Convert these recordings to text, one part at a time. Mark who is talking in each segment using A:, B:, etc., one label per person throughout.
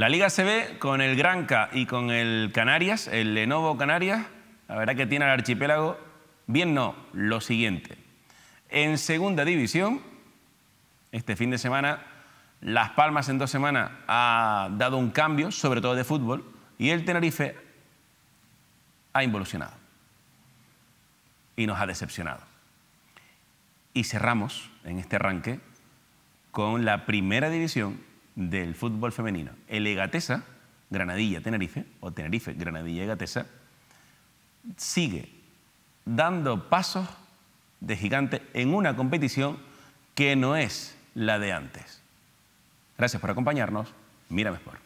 A: La Liga se ve con el Granca y con el Canarias, el Lenovo Canarias, la verdad que tiene el archipiélago bien no, lo siguiente. En segunda división, este fin de semana, Las Palmas en dos semanas ha dado un cambio, sobre todo de fútbol, y el Tenerife ha involucionado y nos ha decepcionado. Y cerramos en este arranque con la primera división del fútbol femenino. El Egatesa, Granadilla, Tenerife, o Tenerife, Granadilla, Egatesa, sigue dando pasos de gigante en una competición que no es la de antes. Gracias por acompañarnos. Mírame Sport.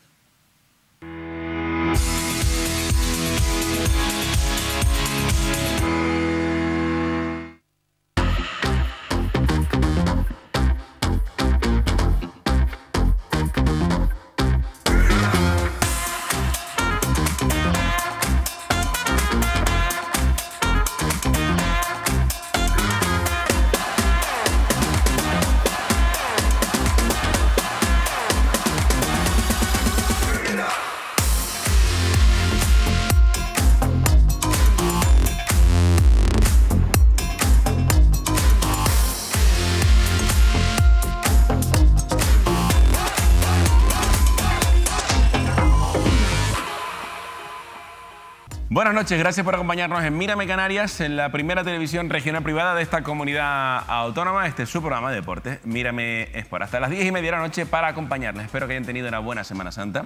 A: Buenas noches, gracias por acompañarnos en Mírame Canarias, en la primera televisión regional privada de esta comunidad autónoma. Este es su programa de deportes, Mírame es por Hasta las 10 y media de la noche para acompañarles. Espero que hayan tenido una buena Semana Santa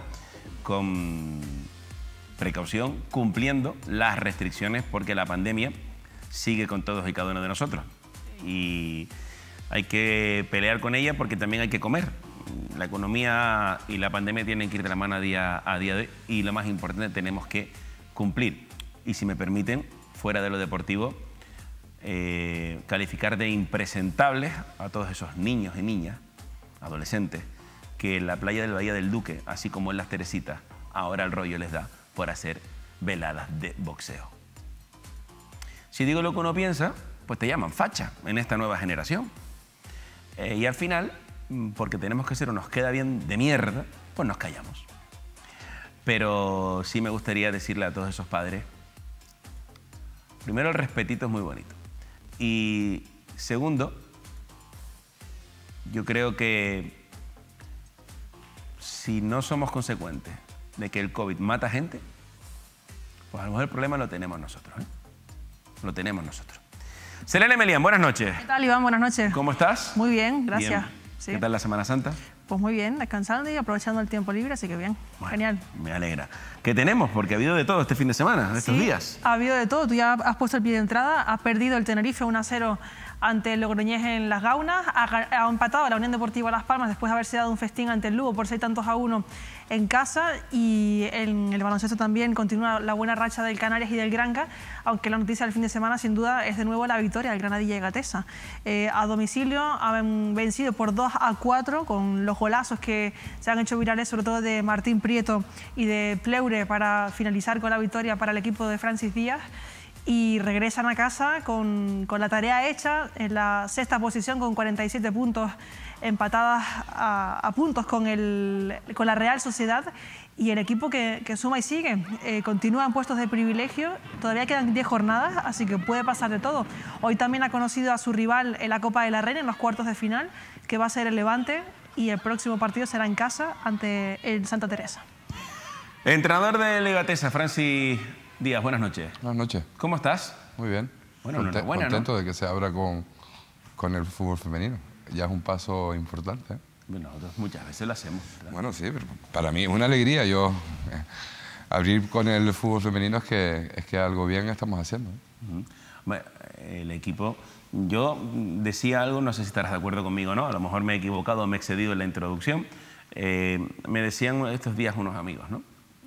A: con precaución, cumpliendo las restricciones porque la pandemia sigue con todos y cada uno de nosotros. Y hay que pelear con ella porque también hay que comer. La economía y la pandemia tienen que ir de la mano a día a día y lo más importante tenemos que cumplir y si me permiten, fuera de lo deportivo, eh, calificar de impresentables a todos esos niños y niñas, adolescentes, que en la playa del Bahía del Duque, así como en las Teresitas, ahora el rollo les da por hacer veladas de boxeo. Si digo lo que uno piensa, pues te llaman facha en esta nueva generación. Eh, y al final, mm, porque tenemos que ser o nos queda bien de mierda, pues nos callamos. Pero sí me gustaría decirle a todos esos padres primero el respetito es muy bonito. Y segundo, yo creo que si no somos consecuentes de que el COVID mata gente, pues a lo mejor el problema lo tenemos nosotros. ¿eh? Lo tenemos nosotros. Selene Melian, buenas noches. ¿Qué
B: tal, Iván? Buenas noches.
A: ¿Cómo estás? Muy
B: bien, gracias. ¿Qué tal la Semana Santa? Pues muy bien, descansando y aprovechando el tiempo libre, así que bien, genial.
A: Me alegra. ¿Qué tenemos? Porque ha habido de todo este fin de semana, estos días.
B: Ha habido de todo, tú ya has puesto el pie de entrada, has perdido el Tenerife 1-0 ante Logroñés en Las Gaunas. Ha, empatado la Unión Deportiva Las Palmas después de haberse dado un festín ante el Lugo por seis tantos a uno en casa. Y en el baloncesto también continúa la buena racha del Canarias y del Granca, aunque la noticia del fin de semana sin duda es de nuevo la victoria del Granadilla y Gatesa. Eh, a domicilio han vencido por 2 a 4 con los golazos que se han hecho virales, sobre todo de Martín Prieto y de Pleure para finalizar con la victoria para el equipo de Francis Díaz y regresan a casa con, la tarea hecha en la sexta posición con 47 puntos empatadas a, puntos con, con la Real Sociedad y el equipo que, suma y sigue. Eh, continúa en puestos de privilegio, todavía quedan 10 jornadas, así que puede pasar de todo. Hoy también ha conocido a su rival en la Copa de la Reina en los cuartos de final, que va a ser el Levante y el próximo partido será en casa ante el Santa Teresa.
A: Entrenador de Legatesa, Francis Díaz, buenas noches. Buenas noches. ¿Cómo estás?
C: Muy bien. Bueno, contento de que se abra con, con el fútbol femenino. Ya es un paso importante.
A: Bueno, nosotros muchas veces lo hacemos.
C: Bueno, sí, pero para mí es una alegría. Yo eh, abrir con el fútbol femenino es que, es que algo bien estamos haciendo. el equipo, yo
A: decía algo, no sé si estarás de acuerdo conmigo o no, a lo mejor me he equivocado, me he excedido en la introducción. Eh, me decían estos días unos amigos, ¿no?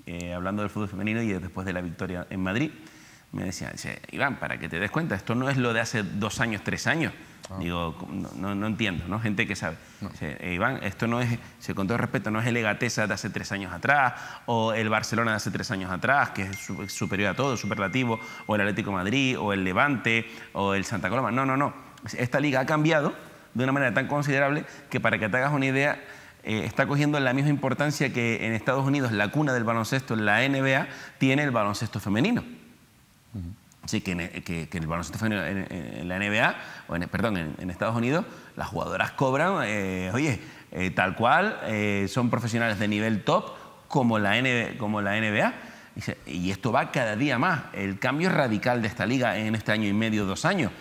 A: Eh, hablando del fútbol femenino y después de la victoria en Madrid, me decía, Iván, para que te des cuenta, esto no es lo de hace dos años, tres años. Ah. Digo, no, no, entiendo, ¿no? Gente que sabe. Eh, Iván, esto no es, se, con todo respeto, no es el Egatesa de hace tres años atrás, o el Barcelona de hace tres años atrás, que es superior a todo, superlativo, o el Atlético Madrid, o el Levante, o el Santa Coloma. No, no, no. Esta liga ha cambiado de una manera tan considerable que para que te hagas una idea, eh, está cogiendo la misma importancia que en Estados Unidos la cuna del baloncesto, en la NBA, tiene el baloncesto femenino. sí que, en, eh, el baloncesto femenino en, la NBA, o en, perdón, en, Estados Unidos, las jugadoras cobran, eh, oye, tal cual, son profesionales de nivel top como la, NBA. Y, y esto va cada día más. El cambio radical de esta liga en este año y medio, dos años.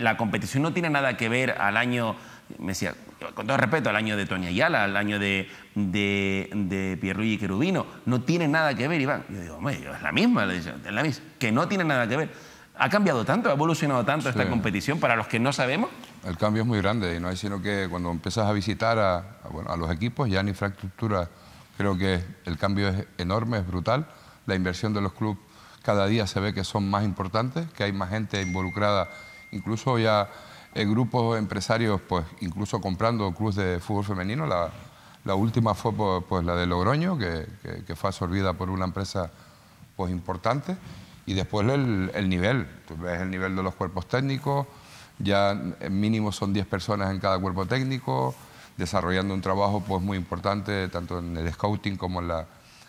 A: la competición no tiene nada que ver al año me decía, con todo respeto, al año de Toña Ayala, al año de, de, de Pierluigi Querubino, no tiene nada que ver, Iván. Yo digo, hombre, es la misma, es
C: la misma, que no tiene nada que ver. Ha cambiado tanto, ha evolucionado tanto esta competición para los que no sabemos. El cambio es muy grande no hay sino que cuando empiezas a visitar a, a los equipos, ya en infraestructura creo que el cambio es enorme, es brutal. La inversión de los clubes cada día se ve que son más importantes, que hay más gente involucrada, incluso ya eh, grupos empresarios, pues incluso comprando ...cruz de fútbol femenino. La, última fue pues, la de Logroño, que, fue absorbida por una empresa pues, importante. Y después el, nivel, tú ves el nivel de los cuerpos técnicos, ya mínimo son 10 personas en cada cuerpo técnico, desarrollando un trabajo pues, muy importante tanto en el scouting como en, la,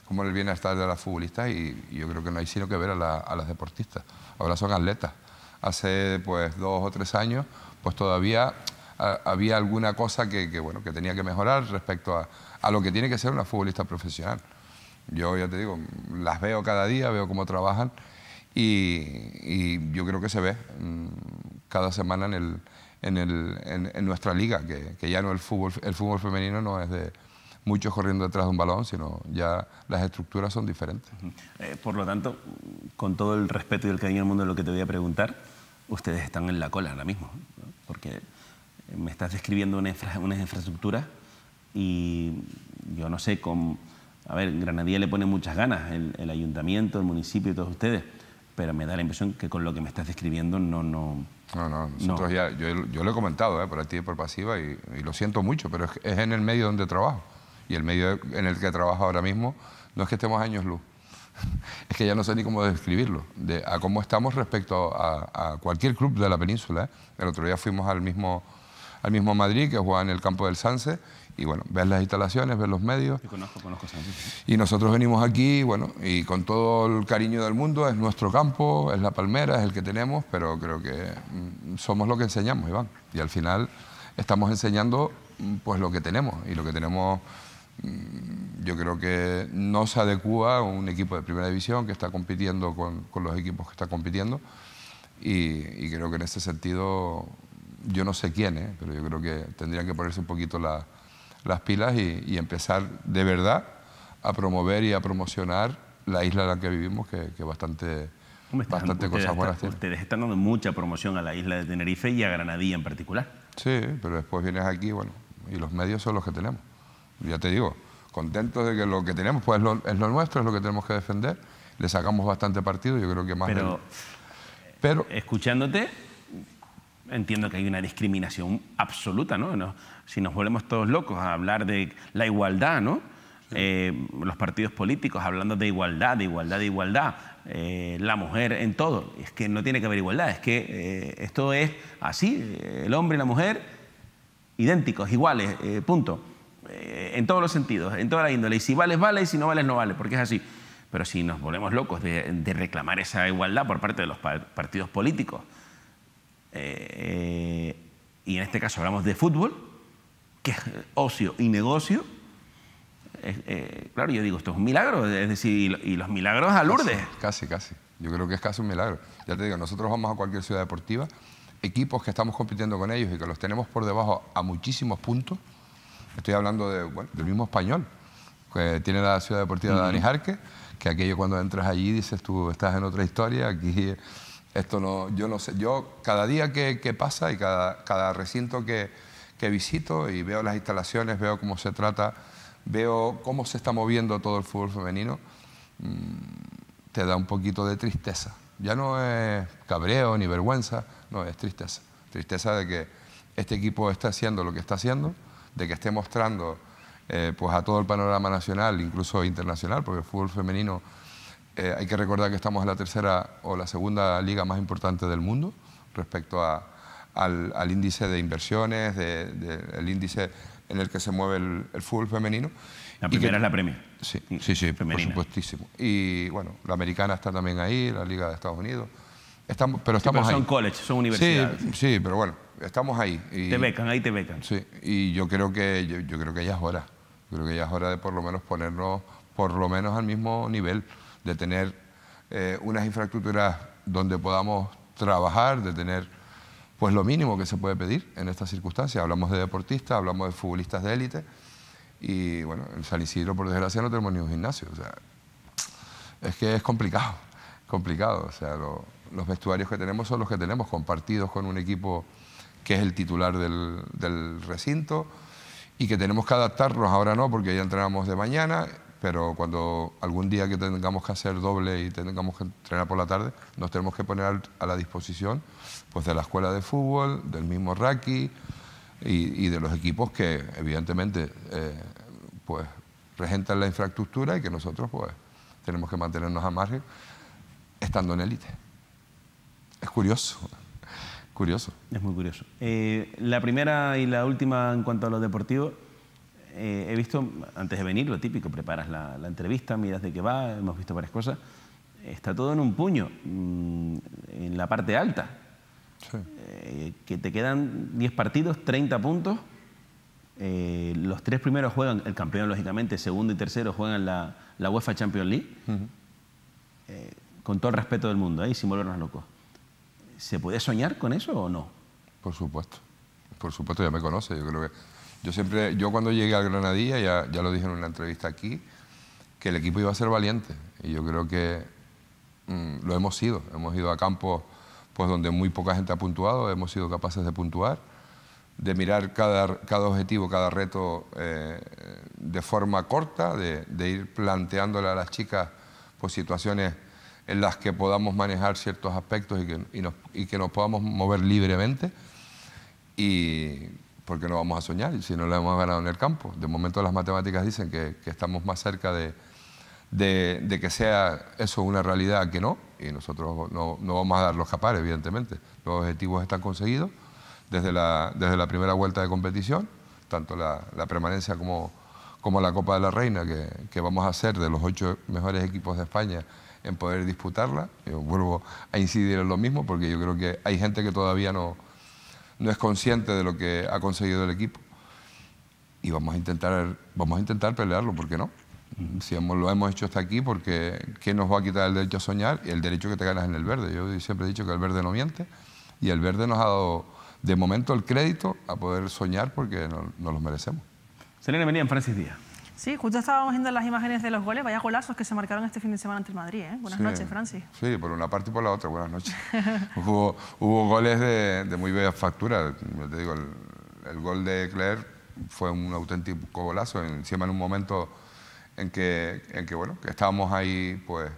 C: como el bienestar de las futbolistas y, yo creo que no hay sino que ver a, la, a las deportistas. Ahora son atletas. Hace pues, dos o tres años pues todavía ah, había alguna cosa que, bueno, que tenía que mejorar respecto a, lo que tiene que ser una futbolista profesional. Yo ya te digo, las veo cada día, veo cómo trabajan y, yo creo que se ve mm, cada semana en, el, en, nuestra liga, que, ya no el fútbol, el fútbol femenino no es de, muchos corriendo detrás de un balón, sino ya las estructuras son diferentes.
A: Eh, por lo tanto, con todo el respeto y el cariño del mundo lo que te voy a preguntar, ustedes están en la cola ahora mismo porque me estás describiendo unas infraestructuras una y yo no sé cómo... A ver, Granadilla le pone muchas ganas, el, ayuntamiento, el municipio y todos ustedes,
C: pero me da la impresión que con lo que me estás describiendo no... No, no, no nosotros yo, lo he comentado, ¿eh? por activa y por pasiva, y, lo siento mucho, pero es, es en el medio donde trabajo. Y el medio en el que trabajo ahora mismo no es que estemos años luz, es que ya no sé ni cómo describirlo, de, a cómo estamos respecto a, cualquier club de la península. ¿eh? El otro día fuimos al mismo, al mismo Madrid, que juega en el campo del Sanse, y bueno, ves las instalaciones, ves los medios. Y conozco, conozco Y nosotros venimos aquí, bueno, y con todo el cariño del mundo, es nuestro campo, es la palmera, es el que tenemos, pero creo que mm, somos lo que enseñamos, Iván. Y al final estamos enseñando mm, pues lo que tenemos, y lo que tenemos Mm, yo creo que no se adecua a un equipo de primera división que está compitiendo con, los equipos que está compitiendo y, creo que en ese sentido yo no sé quién, ¿eh? pero yo creo que tendrían que ponerse un poquito las pilas y, empezar de verdad a promover y a promocionar la isla en la que vivimos, que, bastante, bastante cosas buenas tiene. Ustedes están dando mucha promoción a la isla de Tenerife y a Granadilla en particular. Sí, pero después vienes aquí, bueno, y los medios son los que tenemos ya te digo, contentos de que lo que tenemos pues, es, lo, nuestro, es lo que tenemos que defender. Le sacamos bastante partido, yo creo que más... Pero, Pero... Eh, escuchándote, entiendo que hay una
A: discriminación absoluta, ¿no? Si nos volvemos todos locos a hablar de la igualdad, ¿no? Eh, los partidos políticos hablando de igualdad, de igualdad, de igualdad, eh, la mujer en todo. Es que no tiene que haber igualdad, es que esto es así, el hombre y la mujer idénticos, iguales, punto. Eh, en todos los sentidos, en toda la índole. Y si vales, vale, y si no vales, no vale, porque es así. Pero si nos volvemos locos de, reclamar esa igualdad por parte de los partidos políticos, eh, y en este caso hablamos de fútbol, que es ocio y negocio,
C: eh, claro, yo digo, esto es un milagro, es decir, y los milagros a Lourdes. Casi, casi. Yo creo que es casi un milagro. Ya te digo, nosotros vamos a cualquier ciudad deportiva, equipos que estamos compitiendo con ellos y que los tenemos por debajo a muchísimos puntos, Estoy hablando del mismo español que tiene la ciudad deportiva de Dani Jarque, que aquello cuando entras allí dices tú estás en otra historia, aquí esto no, yo no sé, yo cada día que, pasa y cada, cada recinto que, que visito y veo las instalaciones, veo cómo se trata, veo cómo se está moviendo todo el fútbol femenino, mm, te da un poquito de tristeza. Ya no es cabreo ni vergüenza, no, es tristeza. Tristeza de que este equipo está haciendo lo que está haciendo de que esté mostrando eh, pues a todo el panorama nacional, incluso internacional, porque el fútbol femenino eh, hay que recordar que estamos en la tercera o la segunda liga más importante del mundo respecto a, al, índice de inversiones, del índice en el que se mueve el, fútbol femenino. La primera es la Premier. Sí, mm, sí, sí, por supuestísimo. Y bueno, la americana está también ahí, la Liga de Estados Unidos pero estamos son college, son universidades. Sí, pero bueno, estamos ahí. Y, te becan, ahí te becan. Sí, y yo creo que yo, creo que ya es hora. creo que ya es hora de por lo menos ponernos por lo menos al mismo nivel, de tener eh, unas infraestructuras donde podamos trabajar, de tener pues lo mínimo que se puede pedir en estas circunstancias. Hablamos de deportistas, hablamos de futbolistas de élite y bueno, en San Isidro por desgracia no tenemos ni un gimnasio, o sea, es que es complicado, complicado, o sea, lo, los vestuarios que tenemos son los que tenemos, compartidos con un equipo que es el titular del, recinto y que tenemos que adaptarnos, ahora no, porque ya entrenamos de mañana, pero cuando algún día que tengamos que hacer doble y tengamos que entrenar por la tarde, nos tenemos que poner a la disposición pues, de la escuela de fútbol, del mismo Raki y, de los equipos que evidentemente eh, pues, regentan la infraestructura y que nosotros pues, tenemos que mantenernos a margen estando en élite. Es curioso. Curioso. Es muy curioso. Eh,
A: la primera y la última en cuanto a lo deportivo. Eh, he visto, antes de venir, lo típico, preparas la, entrevista, miras de qué va, hemos visto varias cosas. Está todo en un puño, mm, en la parte alta. Eh, que te quedan 10 partidos, 30 puntos. los tres primeros juegan, el campeón lógicamente, segundo y tercero juegan la, UEFA Champions League, con todo el respeto
C: del mundo, ahí sin volvernos locos. ¿Se puede soñar con eso o no? Por supuesto, por supuesto, ya me conoce. Yo creo que yo siempre, yo cuando llegué al Granadilla, ya, ya lo dije en una entrevista aquí, que el equipo iba a ser valiente. Y yo creo que mm, lo hemos sido. Hemos ido a campos pues, donde muy poca gente ha puntuado, hemos sido capaces de puntuar, de mirar cada, cada objetivo, cada reto eh, de forma corta, de, ir planteándole a las chicas por pues, situaciones en las que podamos manejar ciertos aspectos y que, y nos, que nos podamos mover libremente. Y porque no vamos a soñar si no lo hemos ganado en el campo. De momento las matemáticas dicen que, estamos más cerca de, que sea eso una realidad que no, y nosotros no, vamos a dar los capares evidentemente. Los objetivos están conseguidos desde la, desde la primera vuelta de competición, tanto la, la permanencia como, como la Copa de la Reina, que, vamos a ser de los ocho mejores equipos de España en poder disputarla. Yo vuelvo a incidir en lo mismo porque yo creo que hay gente que todavía no, no es consciente de lo que ha conseguido el equipo. Y vamos a intentar, vamos a intentar pelearlo, ¿por qué no? Si lo hemos hecho hasta aquí, porque ¿qué nos va a quitar el derecho a soñar y el derecho que te ganas en el verde? Yo siempre he dicho que el verde no miente y el verde nos ha dado de momento el crédito a poder soñar porque nos, nos lo merecemos. Selena en Francis Díaz.
B: Sí, justo estábamos viendo las imágenes de los goles. Vaya golazos que se marcaron este fin de semana ante el Madrid. ¿eh? Buenas noches, Francis.
C: Sí, por una parte y por la otra. Buenas noches. hubo, goles de, muy bella factura. Yo te digo, el, gol de Claire fue un auténtico golazo. Encima en un momento en que, en que, bueno, que estábamos ahí pues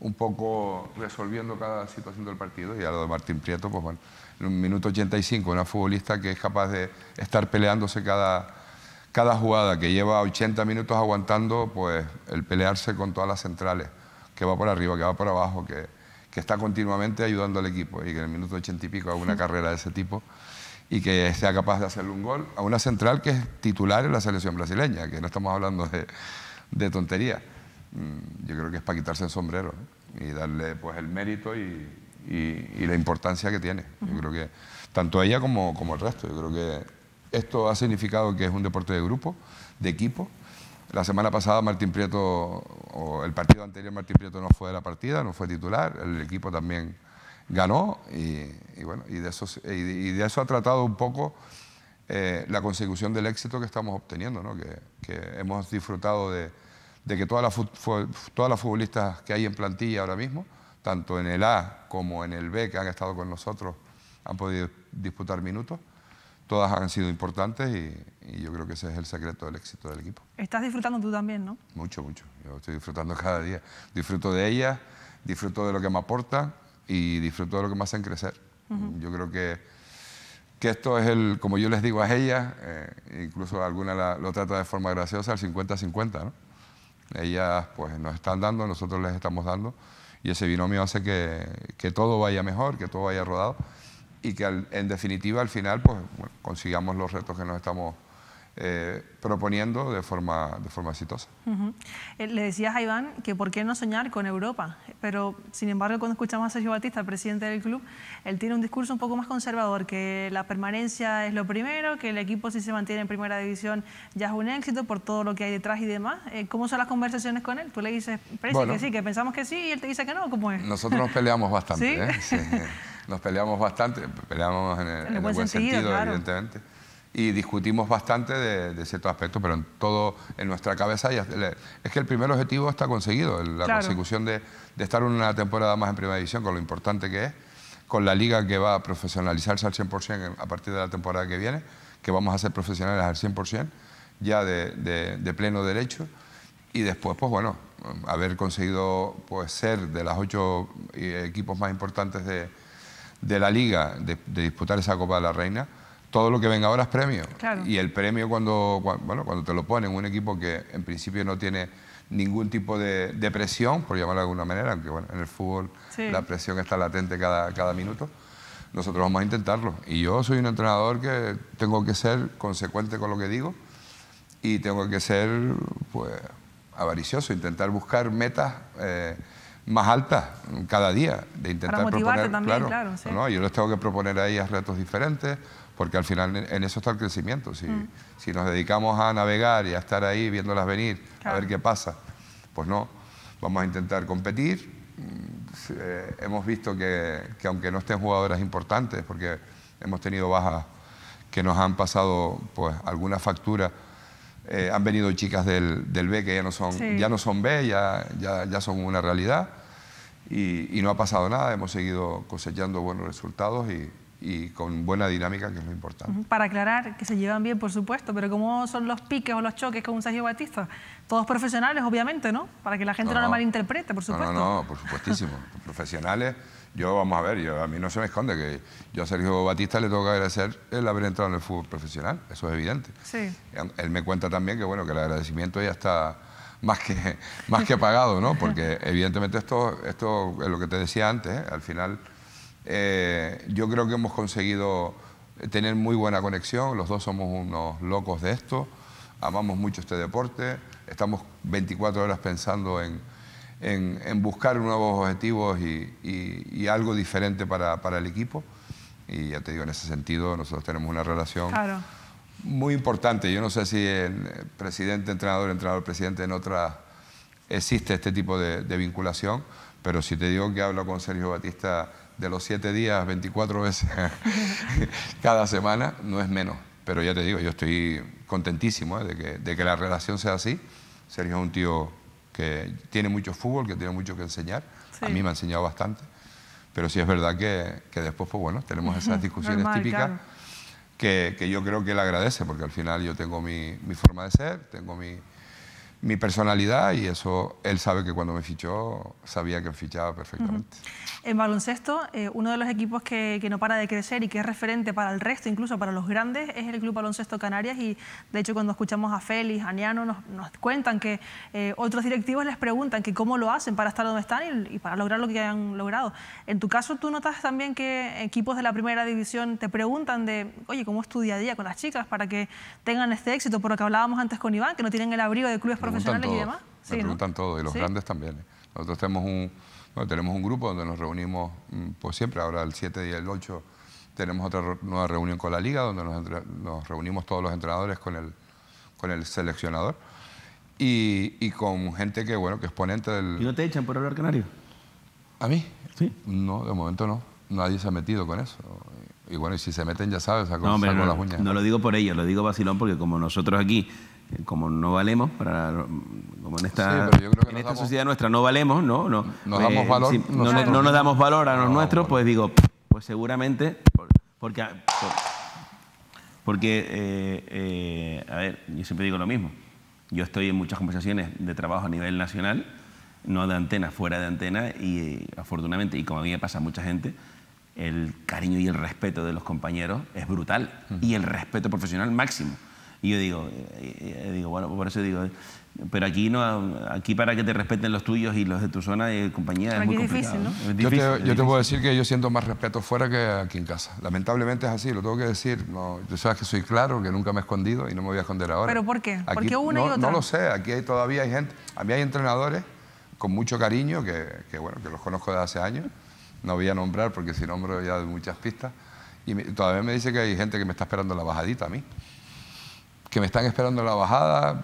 C: un poco resolviendo cada situación del partido. Y a lo de Martín Prieto, pues bueno, en un minuto 85, una futbolista que es capaz de estar peleándose cada cada jugada que lleva 80 minutos aguantando, pues el pelearse con todas las centrales, que va por arriba, que va por abajo, que, está continuamente ayudando al equipo y que en el minuto 80 y pico haga una carrera de ese tipo y que sea capaz de hacerle un gol a una central que es titular en la selección brasileña, que no estamos hablando de, tontería. Mm, yo creo que es para quitarse el sombrero y darle pues el mérito y, y la importancia que tiene. Yo creo que tanto ella como, como el resto, yo creo que esto ha significado que es un deporte de grupo, de equipo. La semana pasada Martín Prieto, o el partido anterior Martín Prieto no fue de la partida, no fue titular, el equipo también ganó y, de, eso, ha tratado un poco eh, la consecución del éxito que estamos obteniendo, que, hemos disfrutado de, que todas las futbolistas que hay en plantilla ahora mismo, tanto en el A como en el B que han estado con nosotros, han podido disputar minutos todas han sido importantes y, yo creo que ese es el secreto del éxito del equipo.
B: Estás disfrutando tú también, ¿no?
C: Mucho, mucho. Yo estoy disfrutando cada día. Disfruto de ellas, disfruto de lo que me aporta y disfruto de lo que me hacen crecer. Yo creo que, que esto es el, como yo les digo a ellas, eh, incluso alguna lo trata de forma graciosa, el 50-50, ¿no? Ellas pues nos están dando, nosotros les estamos dando y ese binomio hace que, que todo vaya mejor, que todo vaya rodado y que en definitiva al final pues, consigamos los retos que nos estamos eh, proponiendo de forma, de forma exitosa.
B: Eh, le decías a Iván que por qué no soñar con Europa, pero sin embargo cuando escuchamos a Sergio Batista, el presidente del club, él tiene un discurso un poco más conservador, que la permanencia es lo primero, que el equipo si se mantiene en primera división ya es un éxito por todo lo que hay detrás y demás. Eh, ¿Cómo son las conversaciones con él? Tú le dices, que sí, que pensamos que sí y él te dice que no, ¿cómo es? Nosotros nos
C: peleamos bastante, ¿Sí? Sí, nos peleamos bastante, peleamos en el, buen, sentido, evidentemente, y discutimos bastante de, ciertos aspectos, pero en todo, en nuestra cabeza, es que el primer objetivo está conseguido, la consecución de, estar una temporada más en Primera División, con lo importante que es, con la liga que va a profesionalizarse al 100% a partir de la temporada que viene, que vamos a ser profesionales al 100%, ya de, pleno derecho, y después, pues bueno, haber conseguido pues, ser de los ocho eh, equipos más importantes de, de la liga de, disputar esa Copa de la Reina, todo lo que venga ahora es premio. Y el premio cuando, bueno, cuando te lo ponen un equipo que en principio no tiene ningún tipo de, presión, por llamarlo de alguna manera, aunque en el fútbol la presión está latente cada, cada minuto, nosotros vamos a intentarlo. Y yo soy un entrenador que tengo que ser consecuente con lo que digo y tengo que ser pues, avaricioso, intentar buscar metas. Eh, más altas cada día, de intentar Para proponer, también, claro, yo les tengo que proponer a retos diferentes, porque al final en eso está el crecimiento. Si, mm. si nos dedicamos a navegar y a estar ahí viéndolas venir, a ver qué pasa, pues no, vamos a intentar competir. Mm, eh, hemos visto que, que, aunque no estén jugadoras importantes, porque hemos tenido bajas que nos han pasado pues alguna factura eh, han venido chicas del, del, B que ya no son, ya no son B, ya, ya, ya son una realidad. Y, no ha pasado nada, hemos seguido cosechando buenos resultados y, y, con buena dinámica, que es lo importante.
B: Para aclarar, que se llevan bien, por supuesto, pero ¿cómo son los piques o los choques con un Sergio Batista? Todos profesionales, obviamente, ¿no? Para que la gente no, no lo malinterprete, por supuesto. No, no,
C: no por supuestísimo. profesionales yo vamos a ver, yo, a mí no se me esconde que yo a Sergio Batista le tengo que agradecer el haber entrado en el fútbol profesional, eso es evidente. Él me cuenta también que bueno, que el agradecimiento ya está más que, más que pagado, ¿no? Porque evidentemente esto, esto es lo que te decía antes, ¿eh? al final eh, yo creo que hemos conseguido tener muy buena conexión, los dos somos unos locos de esto, amamos mucho este deporte, estamos 24 horas pensando en en, buscar nuevos objetivos y, algo diferente para, el equipo. Y ya te digo, en ese sentido nosotros tenemos una relación muy importante. Yo no sé si el presidente, entrenador, entrenador, presidente, en otras existe este tipo de, vinculación, pero si te digo que hablo con Sergio Batista de los siete días, 24 veces cada semana, no es menos. Pero ya te digo, yo estoy contentísimo ¿eh? de, que, de, que, la relación sea así. Sergio es un tío que tiene mucho fútbol, que tiene mucho que enseñar. A mí me ha enseñado bastante. Pero sí es verdad que, después, pues bueno, tenemos esas discusiones típicas que, yo creo que él agradece, porque al final yo tengo mi, mi forma de ser, tengo mi, mi personalidad y eso él sabe que cuando me fichó sabía que fichaba perfectamente.
B: En baloncesto, eh, uno de los equipos que, que, no para de crecer y que es referente para el resto, incluso para los grandes, es el Club Baloncesto Canarias y de hecho cuando escuchamos a Félix, a Niano, nos, cuentan que eh, otros directivos les preguntan que cómo lo hacen para estar donde están y, para lograr lo que han logrado. En tu caso, ¿tú notas también que equipos de la primera división te preguntan de, oye, cómo es tu día a día con las chicas para que tengan este éxito? Por lo que hablábamos antes con Iván, que no tienen el abrigo de clubes me preguntan todo, y los grandes
C: también. ¿eh? Nosotros tenemos un, tenemos un grupo donde nos reunimos mm, por pues siempre, ahora el 7 y el 8 tenemos otra nueva reunión con la liga, donde nos, reunimos todos los entrenadores con el, con el seleccionador y, con gente que, bueno, que es ponente del... ¿Y no te echan por hablar canario? ¿A mí? Sí. No, de momento no. Nadie se ha metido con eso. Y bueno, y si se meten, ya sabes, saco no, las uñas. No lo
A: digo por ellos, lo digo vacilón porque como nosotros aquí eh, como no valemos, para, como en esta, sociedad nuestra no valemos, ¿no? no nos damos eh, valor. no, nos damos valor a los nuestros, pues digo, pues seguramente, porque, ah, porque eh, a ver, yo siempre digo lo mismo. Yo estoy en muchas conversaciones de trabajo a nivel nacional, no de antena, fuera de antena, y afortunadamente, y como a mí me pasa a mucha gente, el cariño y el respeto de los compañeros es brutal, y el respeto profesional máximo. Y yo digo, digo bueno, por eso digo, pero aquí
C: no aquí para que te respeten los tuyos y los de tu zona de compañía es muy complicado. ¿no? yo, te, yo te, puedo decir que yo siento más respeto fuera que aquí en casa. Lamentablemente es así, lo tengo que decir. No, tú sabes que soy claro, que nunca me he escondido y no me voy a esconder ahora. ¿Pero
B: por qué? Aquí, Porque una y otra. No lo
C: sé, aquí todavía hay gente, a mí hay entrenadores con mucho cariño, que, bueno, que los conozco de hace años, no voy a nombrar porque si nombro ya de muchas pistas, y todavía me dice que hay gente que me está esperando la bajadita a mí que me están esperando la bajada,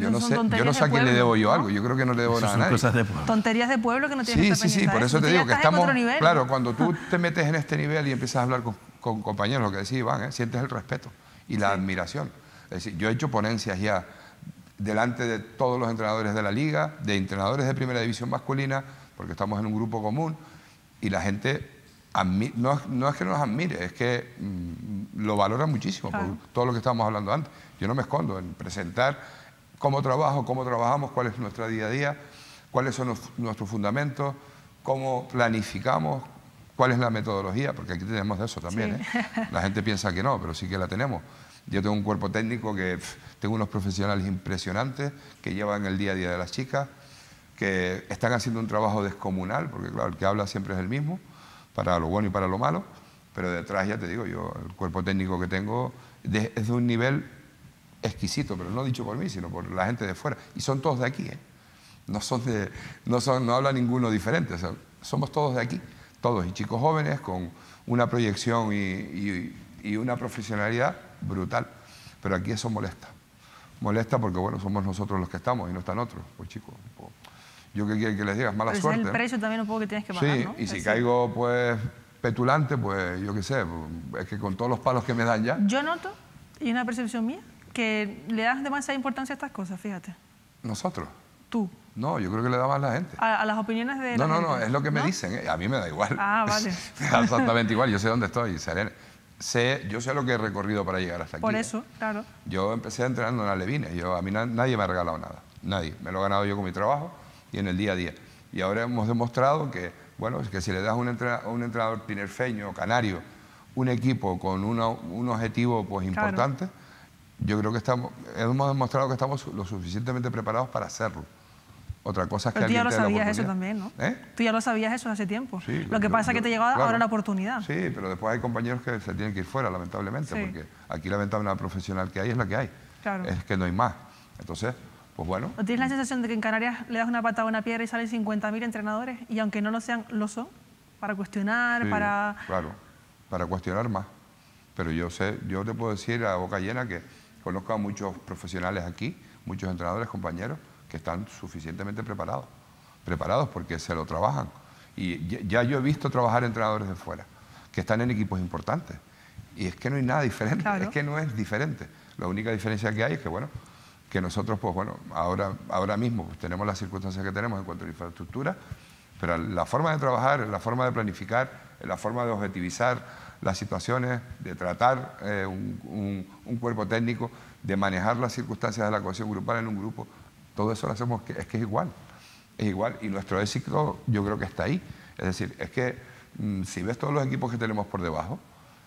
C: yo no, sé, yo no sé a quién le debo yo algo, yo creo que no le debo nada a nadie.
B: tonterías de pueblo que no tienen sí, Sí, sí, sí, por eso te digo que estamos... claro,
C: cuando tú te metes en este nivel y empiezas a hablar con, compañeros, lo que decís Iván, ¿eh? sientes el respeto y la admiración. Es decir, yo he hecho ponencias ya delante de todos los entrenadores de la liga, de entrenadores de primera división masculina, porque estamos en un grupo común, y la gente no, no, es que nos admire, es que mm, lo valora muchísimo, por todo lo que estábamos hablando antes. Yo no me escondo en presentar cómo trabajo, cómo trabajamos, cuál es nuestra día a día, cuáles son nuestros fundamentos, cómo planificamos, cuál es la metodología, porque aquí tenemos eso también. ¿eh? La gente piensa que no, pero sí que la tenemos. Yo tengo un cuerpo técnico que tengo unos profesionales impresionantes que llevan el día a día de las chicas, que están haciendo un trabajo descomunal, porque claro, el que habla siempre es el mismo, para lo bueno y para lo malo, pero detrás ya te digo, yo el cuerpo técnico que tengo es de un nivel exquisito, pero no dicho por mí, sino por la gente de fuera. Y son todos de aquí, ¿eh? No, son no, no habla ninguno diferente, somos todos de aquí, todos, y chicos jóvenes con una proyección y, una profesionalidad brutal. Pero aquí eso molesta. Molesta porque, bueno, somos nosotros los que estamos y no están otros, pues chicos. yo qué quiero que les digas, mala suerte. Es el ¿eh?
B: precio también un poco que tienes que pagar. Sí, y si pues
C: caigo, pues, petulante, pues yo qué sé, es que con todos los palos que me dan ya.
B: Yo noto, y una percepción mía, que le das demasiada importancia a estas cosas, fíjate.
C: ¿Nosotros? Tú. No, yo creo que le da más la gente.
B: A, las opiniones de. No, no, no, es lo que me
C: dicen. Eh, a mí me da igual. Ah,
B: vale. exactamente
C: igual. Yo sé dónde estoy, Serena. Sé, yo sé lo que he recorrido para llegar hasta aquí. Por ¿eh? eso, claro. Yo empecé entrenando en Alevines. Yo, a mí nadie me ha regalado nada. Nadie. Me lo he ganado yo con mi trabajo y en el día a día. Y ahora hemos demostrado que, bueno, es que si le das a un, entrenador, un o canario, un equipo con un objetivo pues, importante yo creo que estamos, hemos demostrado que estamos lo suficientemente preparados para hacerlo. Otra cosa es que Pero tú ya lo sabías eso también, ¿no? ¿Eh?
B: Tú ya lo sabías eso hace tiempo. lo que pasa es que te llegaba ahora la oportunidad. Sí,
C: pero después hay compañeros que se tienen que ir fuera, lamentablemente, porque aquí la ventana profesional que hay es la que hay. Es que no hay más. Entonces, pues bueno.
B: ¿Tienes la sensación de que en Canarias le das una patada a una piedra y salen 50.000 entrenadores? Y aunque no lo sean, lo son. Para cuestionar, para...
C: Claro, para cuestionar más. Pero yo sé, yo te puedo decir a boca llena que Conozco a muchos profesionales aquí, muchos entrenadores, compañeros, que están suficientemente preparados. Preparados porque se lo trabajan. Y ya, yo he visto trabajar entrenadores de fuera, que están en equipos importantes. Y es que no hay nada diferente, es que no es diferente. La única diferencia que hay es que, bueno, que nosotros, pues bueno, ahora, ahora mismo pues, tenemos las circunstancias que tenemos en cuanto a infraestructura, pero la forma de trabajar, la forma de planificar, la forma de objetivizar, las situaciones, de tratar eh, un, cuerpo técnico, de manejar las circunstancias de la cohesión grupal en un grupo, todo eso lo hacemos, es que es igual, es igual, y nuestro éxito yo creo que está ahí. Es decir, es que mm, si ves todos los equipos que tenemos por debajo,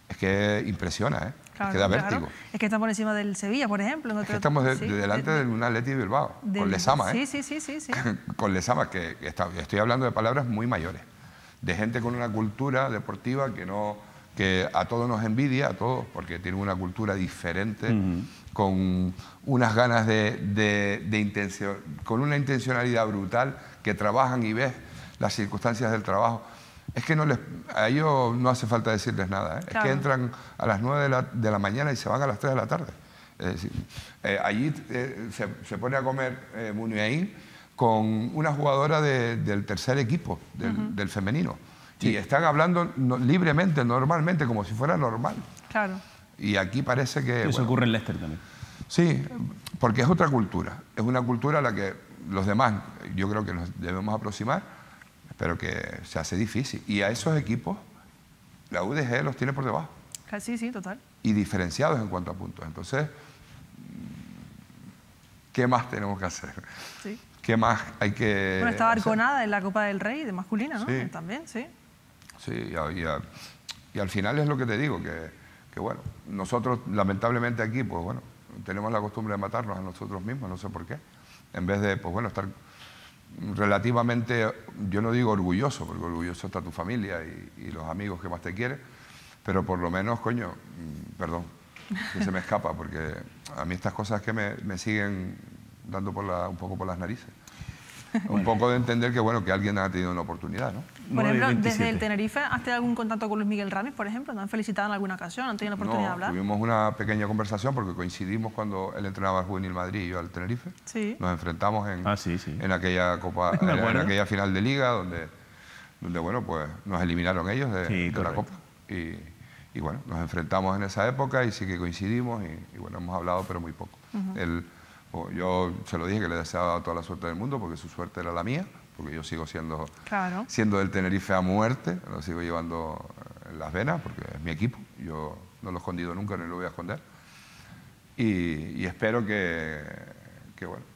C: es que impresiona, ¿eh? es que da vértigo.
B: Es que estamos por encima del Sevilla, por ejemplo. estamos delante de, del
C: un Atleti Bilbao, con Lesama, ¿eh?
B: Sí, sí, sí. sí,
C: con Lesama, que estoy hablando de palabras muy mayores, de gente con una cultura deportiva que no que a todos nos envidia, a todos, porque tienen una cultura diferente, con unas ganas de, intención, con una intencionalidad brutal, que trabajan y ves las circunstancias del trabajo. Es que no les, a ellos no hace falta decirles nada, ¿eh? es que entran a las 9 de la, de la, mañana y se van a las 3 de la tarde. Eh, allí eh, se, pone a comer Muniain con una jugadora del tercer equipo, del, del femenino. Y están hablando libremente, normalmente, como si fuera normal. Claro. Y aquí parece que... Eso ocurre en Leicester también. Sí, porque es otra cultura. Es una cultura a la que los demás, yo creo que nos debemos aproximar, pero que se hace difícil. Y a esos equipos, la UDG los tiene por debajo.
B: Ah, sí, sí, total.
C: Y diferenciados en cuanto a puntos. Entonces, ¿qué más tenemos que hacer? ¿Qué más hay que.? Bueno, estaba Arconada
B: en la Copa del Rey de masculina, ¿no? También, sí.
C: Sí, y, al final es lo que te digo, que, bueno, nosotros lamentablemente aquí, pues bueno, tenemos la costumbre de matarnos a nosotros mismos, no sé por qué, en vez de, pues bueno, estar relativamente, yo no digo orgulloso, porque orgulloso está tu familia y, los amigos que más te quieren, pero por lo menos, coño, mm, perdón, que se me escapa, porque a mí estas cosas que me, me siguen dando por la, un poco por las narices. un poco de entender que bueno que alguien ha tenido una oportunidad, ¿no? Por ejemplo, desde el
B: Tenerife, ¿has tenido algún contacto con Luis Miguel Ramis, por ejemplo? ¿no han felicitado en alguna ocasión? ¿Han tenido la oportunidad de hablar?
C: Tuvimos una pequeña conversación porque coincidimos cuando él entrenaba al Juvenil Madrid y yo al Tenerife. Sí. Nos enfrentamos en, ah, en aquella copa, en, aquella final de liga donde, donde bueno, pues nos eliminaron ellos de, de la copa. Y, y, bueno, nos enfrentamos en esa época y sí que coincidimos y, bueno, hemos hablado pero muy poco. el, yo se lo dije que le deseaba toda la suerte del mundo porque su suerte era la mía, porque yo sigo siendo, siendo del Tenerife a muerte, lo sigo llevando en las venas porque es mi equipo, yo no lo he escondido nunca, ni lo voy a esconder. Y, espero que,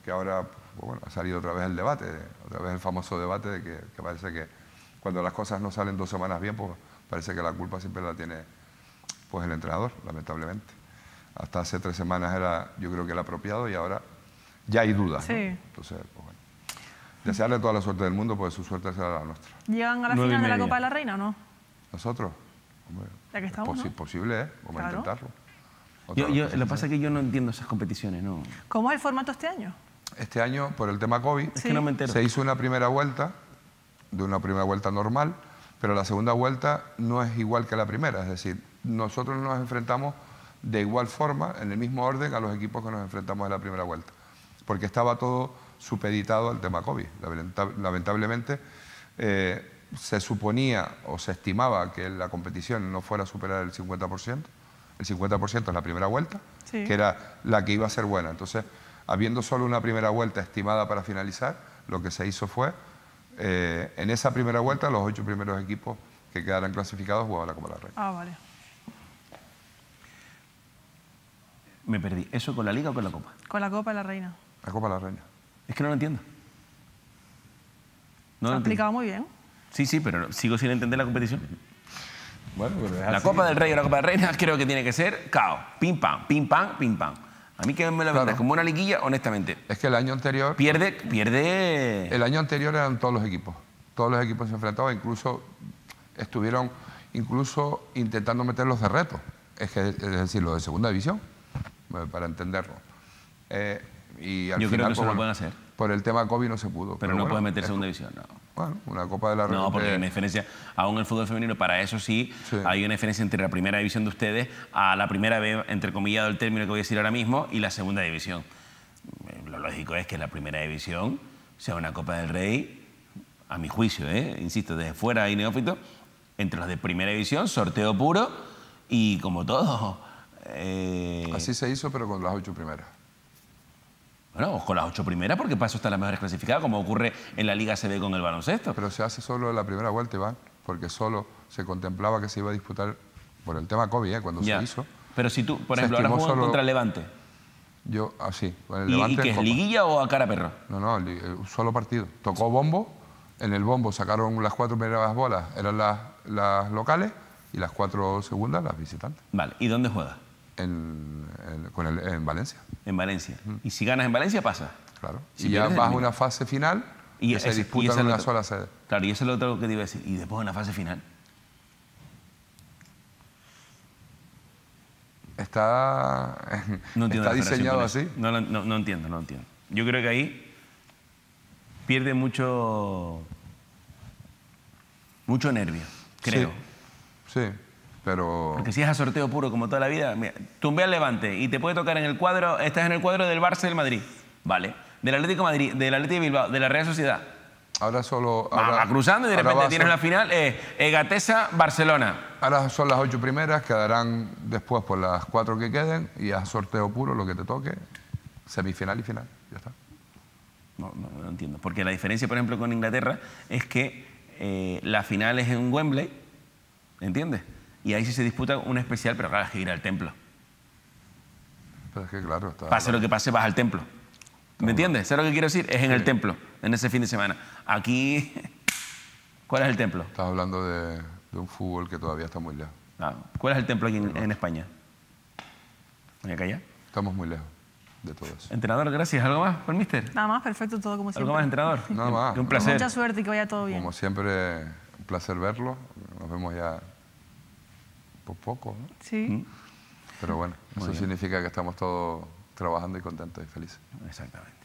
C: que, ahora pues ha salido otra vez el debate, otra vez el famoso debate de que, que parece que cuando las cosas no salen dos semanas bien, pues parece que la culpa siempre la tiene pues el entrenador, lamentablemente hasta hace tres semanas era yo creo que el apropiado y ahora ya hay dudas. Sí. Entonces, pues bueno. Desearle toda la suerte del mundo porque su suerte será la nuestra.
B: ¿Llegan a la final de la Copa de la Reina o no?
C: Nosotros. Hombre,
B: que estamos, es
C: posible, ¿eh? Vamos a intentarlo. lo que pasa es que yo no entiendo esas competiciones, ¿no?
B: ¿Cómo es el formato este año?
C: Este año, por el tema COVID, se hizo una primera vuelta, de una primera vuelta normal, pero la segunda vuelta no es igual que la primera. Es decir, nosotros nos enfrentamos de igual forma, en el mismo orden, a los equipos que nos enfrentamos en la primera vuelta. Porque estaba todo supeditado al tema COVID. Lamentablemente, eh, se suponía o se estimaba que la competición no fuera a superar el 50%. El 50% es la primera vuelta, que era la que iba a ser buena. Entonces, habiendo solo una primera vuelta estimada para finalizar, lo que se hizo fue, eh, en esa primera vuelta, los ocho primeros equipos que quedaran clasificados jugaban la la Reina. Ah, vale. Me perdí. ¿Eso con la Liga o con la Copa?
B: Con la Copa de la Reina.
C: La Copa de la Reina. Es que no lo entiendo.
A: No lo, explicado muy bien. Sí, sí, pero sigo sin entender la competición. Bueno, la Copa del Rey o la Copa de Reina creo que tiene que ser caos. Pim, pam, pim, pam, pim, pam. A mí que me la verdad, como
C: una liguilla, honestamente. Es que el año anterior... Pierde, pierde... El año anterior eran todos los equipos. Todos los equipos se enfrentaban, incluso estuvieron incluso intentando meterlos de reto. Es, que, es decir, los de segunda división. Eh, para entenderlo. Eh, y Yo creo que se pues, lo pueden hacer. Por el tema COVID no se pudo. Pero, no bueno, puede meter segunda división, no. Bueno, una Copa de la No, porque hay eh, diferencia, aún el fútbol
A: femenino, para eso sí, hay una diferencia entre la primera división de ustedes a la primera, entre comillas, el término que voy a decir ahora mismo, y la segunda división. Lo lógico es que la primera división sea una Copa del Rey, a mi juicio, ¿eh? insisto, desde fuera y neófito, entre los de primera división, sorteo puro, y como todo eh,
C: así se hizo, pero con las ocho primeras. Bueno, con las ocho primeras, porque paso está la mejor clasificada, como ocurre en la Liga CB con el baloncesto. Pero se hace solo la primera vuelta, Iván, porque solo se contemplaba que se iba a disputar por el tema COVID, ¿eh? cuando se hizo. Pero si tú, por ejemplo, ahora contra el Levante. Yo, así, ah, con el Levante. ¿Y, es liguilla o a cara perro? No, no, eh, solo partido. Tocó bombo, en el bombo sacaron las cuatro primeras bolas, eran las, las locales, y las cuatro segundas, las visitantes. Vale, ¿y dónde juegas? en, Valencia. En Valencia. Y si ganas en Valencia, pasa. Claro. Si ya vas a una fase final y se disputa en una sola sede.
A: Claro, y eso es lo otro que te iba a decir. Y después la fase final.
C: Está, está diseñado así.
A: No, no, entiendo, no entiendo. Yo creo que ahí pierde mucho, mucho nervio, creo. sí. Pero... Porque si es a sorteo puro como toda la vida, mira, tumbé al Levante y te puede tocar en el cuadro, estás en el cuadro del Barça del Madrid, ¿vale? Del Atlético de Madrid, del de Bilbao, de la Real Sociedad.
C: Ahora solo... cruzando y de repente tienes la final, eh, Egatesa, Barcelona. Ahora son las ocho primeras, quedarán después por las cuatro que queden y a sorteo puro lo que te toque, semifinal y final, ya está. No, no,
A: entiendo. Porque la diferencia, por ejemplo, con Inglaterra es que eh, la final es en Wembley, ¿entiendes? Y ahí sí se disputa un especial, pero claro, es que ir al templo. Pero es que claro, está pase lo que pase, vas al templo. ¿Me entiendes? ¿Sabes lo que quiero decir? Es en el templo, en ese fin de semana. Aquí, ¿cuál es el templo? Estás hablando de, un fútbol que todavía está muy lejos. Ah, ¿Cuál es el templo aquí en, en España?
C: acá ya Estamos muy lejos de todo eso. Entrenador, gracias. ¿Algo más por Mister?
B: Nada más, perfecto, todo como siempre. ¿Algo
C: más, entrenador? Nada más. un placer. Mucha
B: suerte y que vaya todo bien. Como
C: siempre, un placer verlo. Nos vemos ya poco, ¿no? Sí. ¿Mm? Pero bueno, eso significa que estamos todos trabajando y contentos y felices. Exactamente.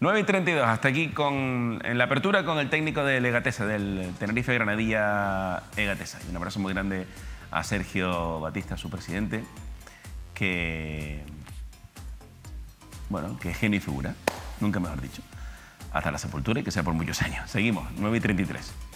A: 9 y 32, hasta aquí con, en la apertura con el técnico del Egatesa, del Tenerife Granadilla Egatesa. Y un abrazo muy grande a Sergio Batista, su presidente, que, bueno, que es genio y figura, nunca mejor dicho. Hasta la sepultura y que sea por muchos años. Seguimos, 9 y 33.